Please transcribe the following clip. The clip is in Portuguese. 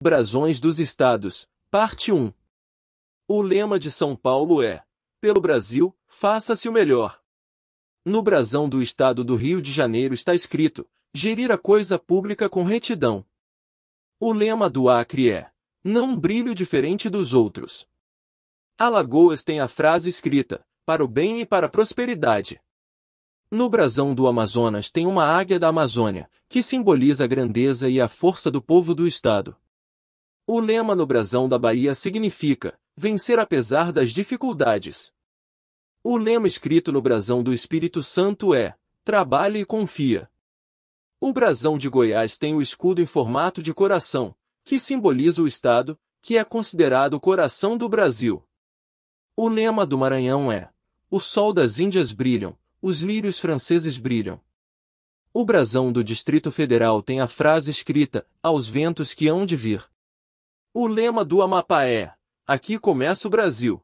Brasões dos Estados, Parte 1 O lema de São Paulo é: Pelo Brasil, faça-se o melhor. No brasão do Estado do Rio de Janeiro está escrito: Gerir a coisa pública com retidão. O lema do Acre é: Não brilho diferente dos outros. Alagoas tem a frase escrita: Para o bem e para a prosperidade. No brasão do Amazonas tem uma águia da Amazônia, que simboliza a grandeza e a força do povo do Estado. O lema no brasão da Bahia significa vencer apesar das dificuldades. O lema escrito no brasão do Espírito Santo é trabalhe e confia. O brasão de Goiás tem o escudo em formato de coração, que simboliza o estado, que é considerado o coração do Brasil. O lema do Maranhão é: O sol das Índias brilham, os lírios franceses brilham. O brasão do Distrito Federal tem a frase escrita: Aos ventos que hão de vir. O lema do Amapá é: Aqui começa o Brasil.